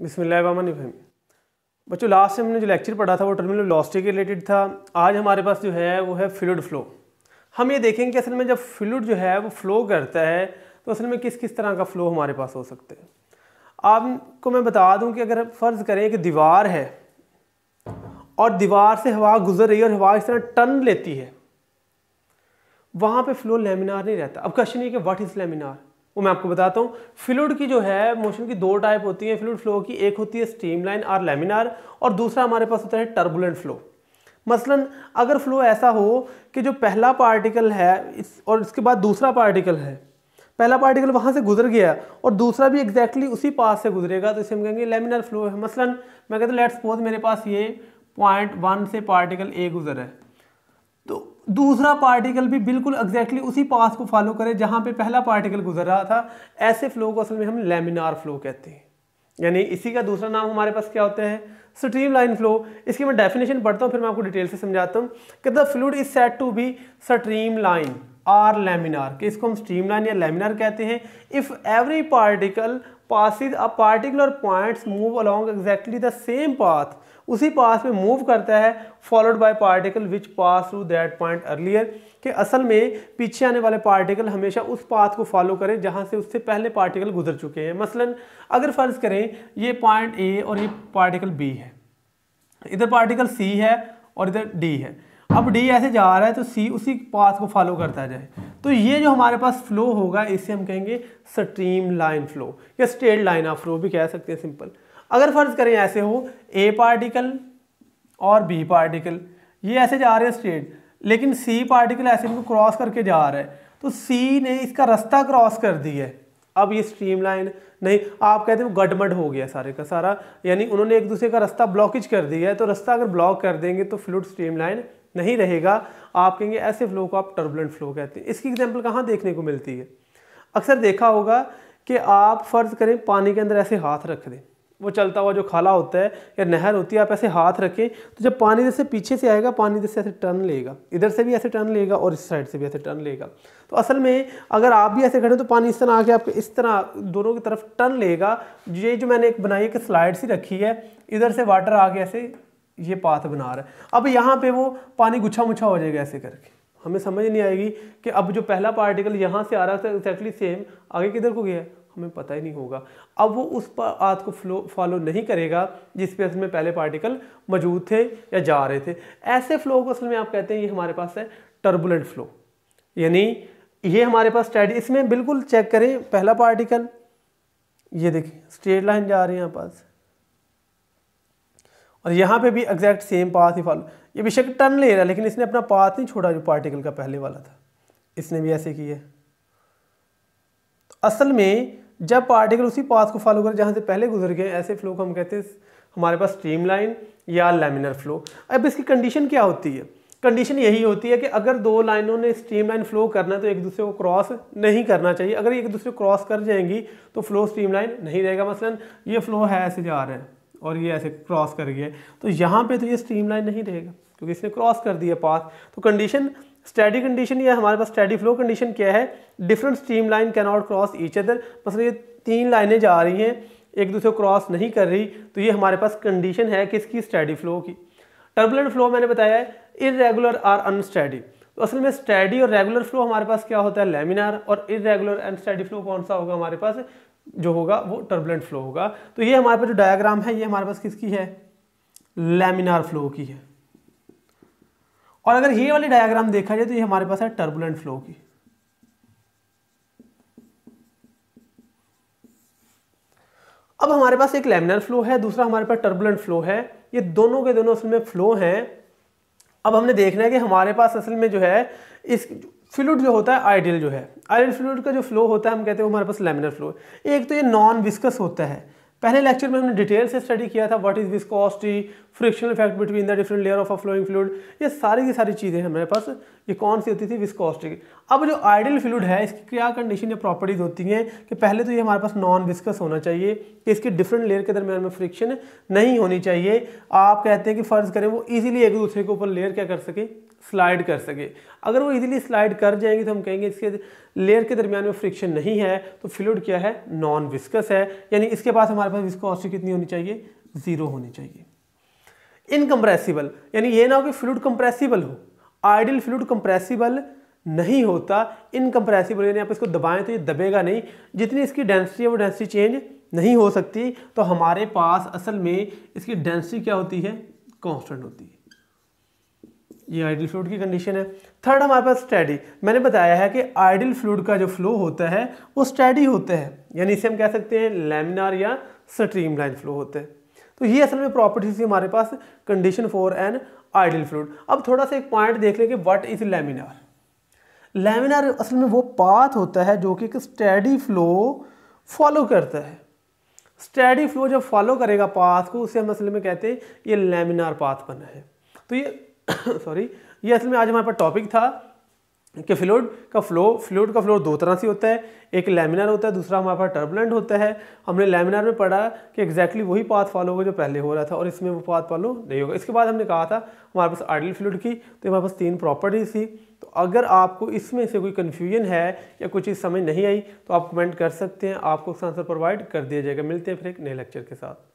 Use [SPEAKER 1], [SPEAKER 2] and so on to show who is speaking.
[SPEAKER 1] बिसमीम बच्चों लास्ट में हमने जो लेक्चर पढ़ा था वो टर्मिनल लॉस्टिक के रिलेटेड था आज हमारे पास जो है वो है फ्लूड फ्लो हम ये देखेंगे कि असल में जब फ्लूड जो है वो फ्लो करता है तो असल में किस किस तरह का फ़्लो हमारे पास हो सकता है आपको मैं बता दूं कि अगर फ़र्ज़ करें कि दीवार है और दीवार से हवा गुजर रही है और हवा इस तरह टर्न लेती है वहाँ पर फ्लो लेमिनार नहीं रहता अब क्वेश्चन ये कि वट इज़ लेमिनार वो मैं आपको बताता हूँ फ्लूड की जो है मोशन की दो टाइप होती है फ्लूड फ्लो की एक होती है स्टीम लाइन और लेमिनार और दूसरा हमारे पास होता है टर्बुलेंट फ्लो मसलन अगर फ्लो ऐसा हो कि जो पहला पार्टिकल है इस और इसके बाद दूसरा पार्टिकल है पहला पार्टिकल वहाँ से गुजर गया और दूसरा भी एग्जैक्टली उसी पास से गुजरेगा तो इसे हम कहेंगे लेमिनार फ्लो है मसलन मैं कहता हूँ लेट्स सपोज मेरे पास ये पॉइंट वन से पार्टिकल ए गुजर है दूसरा पार्टिकल भी बिल्कुल एग्जैक्टली उसी पास को फॉलो करे जहाँ पे पहला पार्टिकल गुजर रहा था ऐसे फ्लो को असल में हम लेमिनार फ्लो कहते हैं यानी इसी का दूसरा नाम हमारे पास क्या होता है स्ट्रीम लाइन फ्लो इसकी मैं डेफिनेशन पढ़ता हूँ फिर मैं आपको डिटेल से समझाता हूँ कि the fluid is set to be streamline or laminar कि इसको हम स्ट्रीम लाइन या लेमिनार कहते हैं if every particle passes a particular points move along exactly the same path उसी पास में मूव करता है followed by particle which pass through that point earlier कि असल में पीछे आने वाले पार्टिकल हमेशा उस पाथ को फॉलो करें जहाँ से उससे पहले पार्टिकल गुजर चुके हैं मसलन अगर फ़र्ज़ करें ये पॉइंट ए और ये पार्टिकल बी है इधर पार्टिकल सी है और इधर डी है अब डी ऐसे जा रहा है तो सी उसी पाथ को फॉलो करता जाए तो ये जो हमारे पास फ्लो होगा इसे हम कहेंगे स्ट्रीम लाइन फ्लो या स्ट्रेट लाइन ऑफ फ्लो भी कह सकते हैं सिंपल अगर फर्ज करें ऐसे हो ए पार्टिकल और बी पार्टिकल ये ऐसे जा रहे हैं स्ट्रेट लेकिन सी पार्टिकल ऐसे इनको क्रॉस करके जा रहा है तो सी ने इसका रास्ता क्रॉस कर दिया है अब ये स्ट्रीम लाइन नहीं आप कहते हो गडमड हो गया सारे का सारा यानी उन्होंने एक दूसरे का रास्ता ब्लॉकेज कर दिया है तो रास्ता अगर ब्लॉक कर देंगे तो फ्लूड स्ट्रीम लाइन नहीं रहेगा आप कहेंगे ऐसे फ्लो को आप टर्बुलेंट फ्लो कहते हैं इसकी एग्जाम्पल कहाँ देखने को मिलती है अक्सर देखा होगा कि आप फ़र्ज़ करें पानी के अंदर ऐसे हाथ रख दें वो चलता हुआ जो खाला होता है या नहर होती है आप ऐसे हाथ रखें तो जब पानी जैसे पीछे से आएगा पानी जैसे ऐसे टर्न लेगा इधर से भी ऐसे टर्न लेगा और इस साइड से भी ऐसे टर्न लेगा तो असल में अगर आप भी ऐसे खड़े हो तो पानी इस तरह आके आपके इस तरह दोनों की तरफ टर्न लेगा ये जो मैंने एक बनाई एक स्लाइड सी रखी है इधर से वाटर आके ऐसे ये पाथ बना रहा है अब यहाँ पे वो पानी गुच्छा मुच्छा हो जाएगा ऐसे करके हमें समझ नहीं आएगी कि अब जो पहला पार्टिकल यहाँ से आ रहा था एक्जैक्टली सेम आगे किधर को गया हमें पता ही नहीं होगा अब वो उस पाथ को फ्लो फॉलो नहीं करेगा जिस पे में पहले पार्टिकल मौजूद थे या जा रहे थे ऐसे फ्लो को असल में आप कहते हैं ये हमारे पास है टर्बुलेंट फ्लो यानी ये हमारे पास स्टैडी इसमें बिल्कुल चेक करें पहला पार्टिकल ये देखिए स्ट्रेट लाइन जा रही है यहाँ पास और यहाँ पे भी एग्जैक्ट सेम पाथ ही फॉलो ये बेशक टर्न ले रहा है लेकिन इसने अपना पाथ नहीं छोड़ा जो पार्टिकल का पहले वाला था इसने भी ऐसे किया तो असल में जब पार्टिकल उसी पाथ को फॉलो कर जहाँ से पहले गुजर गए ऐसे फ्लो को हम कहते हैं हमारे पास स्ट्रीम लाइन या लेमिनर फ्लो अब इसकी कंडीशन क्या होती है कंडीशन यही होती है कि अगर दो लाइनों ने स्ट्रीम लाइन फ्लो करना है तो एक दूसरे को क्रॉस नहीं करना चाहिए अगर एक दूसरे को क्रॉस कर जाएंगी तो फ्लो स्ट्रीम लाइन नहीं रहेगा मसलन ये फ्लो है ऐसे जा रहे हैं और ये ऐसे क्रॉस कर गया तो यहाँ पे तो ये स्ट्रीम लाइन नहीं रहेगा क्योंकि इसने क्रॉस कर दिया पाथ तो कंडीशन स्टडी कंडीशन या हमारे पास स्टडी फ्लो कंडीशन क्या है different streamline cannot cross each other मतलब ये तीन लाइनें जा रही हैं एक दूसरे को क्रॉस नहीं कर रही तो ये हमारे पास कंडीशन है किसकी स्टडी फ्लो की टर्बुलेंट फ्लो मैंने बताया है इरेगुलर आर अनस्टडी तो असल में स्टडी और रेगुलर फ्लो हमारे पास क्या होता है लेमिनार और इरेगुलर एंड स्टडी फ्लो कौन सा होगा हमारे पास जो होगा वो टर्बुलेंट फ्लो होगा तो ये हमारे पास जो डायग्राम है ये हमारे पास किसकी है लेमिनार फ्लो की है और अगर ये वाली डायग्राम देखा जाए तो ये हमारे पास है टर्बुलेंट फ्लो की अब हमारे पास एक लेमिनार फ्लो है दूसरा हमारे पास टर्बुलेंट फ्लो है ये दोनों के दोनों असल में फ्लो हैं अब हमने देखना है कि हमारे पास असल में जो है इस फ्लूड जो होता है आइडियल जो है आइडियल फ्लूड का जो फ्लो होता है हम कहते हैं हमारे पास लेमिनर फ्लो एक तो ये नॉन विस्कस होता है पहले लेक्चर में हमने डिटेल से स्टडी किया था what is viscosity frictional effect between the different layer of a flowing fluid ये सारी की सारी चीज़ें हमारे पास ये कौन सी होती थी विस्कोस्टिक अब जो आइडियल फ्लूड है इसकी क्या कंडीशन या प्रॉपर्टीज़ होती हैं कि पहले तो ये हमारे पास नॉन विस्कस होना चाहिए कि इसके डिफरेंट लेयर के दरमियान में फ्रिक्शन नहीं होनी चाहिए आप कहते हैं कि फ़र्ज़ करें वो इजीली एक दूसरे के ऊपर लेयर क्या कर सके स्लाइड कर सके अगर वो इजीली स्लाइड कर जाएंगे तो हम कहेंगे इसके लेयर के दरमियान में फ्रिक्शन नहीं है तो फ्लूड क्या है नॉन विस्कस है यानी इसके पास हमारे पास विस्कोसिटी कितनी होनी चाहिए ज़ीरो होनी चाहिए इनकम्प्रेसिबल यानी ये ना हो कि फ्लूड कंप्रेसिबल हो आइडियल फ्लूड कंप्रेसिबल नहीं होता इनकम्प्रेसिबल यानी आप इसको दबाएं तो ये दबेगा नहीं जितनी इसकी डेंसिटी है वो डेंसिटी चेंज नहीं हो सकती तो हमारे पास असल में इसकी डेंसिटी क्या होती है कांस्टेंट होती है ये आइडियल फ्लूड की कंडीशन है थर्ड हमारे पास स्टडी मैंने बताया है कि आइडियल फ्लूड का जो फ्लो होता है वो स्टडी होता है यानी इसे हम कह सकते हैं लेमिनार या स्ट्रीम लाइन फ्लो होता है तो ये असल में प्रॉपर्टीज हमारे पास condition for an ideal fluid अब थोड़ा सा एक पॉइंट देख लें कि वट इज़ लेमिनार लेमिनार असल में वो पाथ होता है जो कि एक स्टडी फ्लो फॉलो करता है स्टडी फ्लो जब फॉलो करेगा पाथ को उसे हम असल में कहते हैं ये लेमिनार पाथ बना है तो ये सॉरी ये असल में आज हमारे पास टॉपिक था कि फ्लूड का फ्लो फ्लूड का फ्लो दो तरह से होता है एक लेमिनार होता है दूसरा हमारे पास टर्बुलेंट होता है हमने लेमिनार में पढ़ा कि एग्जैक्टली वही पाथ फॉलो होगा जो पहले हो रहा था और इसमें वो पाथ फॉलो नहीं होगा इसके बाद हमने कहा था हमारे पास आइडल फ्लूड की तो हमारे पास तीन प्रॉपर्टीज थी तो अगर आपको इसमें से कोई कन्फ्यूजन है या कुछ चीज़ समझ नहीं आई तो आप कमेंट कर सकते हैं आपको उसका आंसर प्रोवाइड कर दिया जाएगा मिलते हैं फिर एक नए लेक्चर के साथ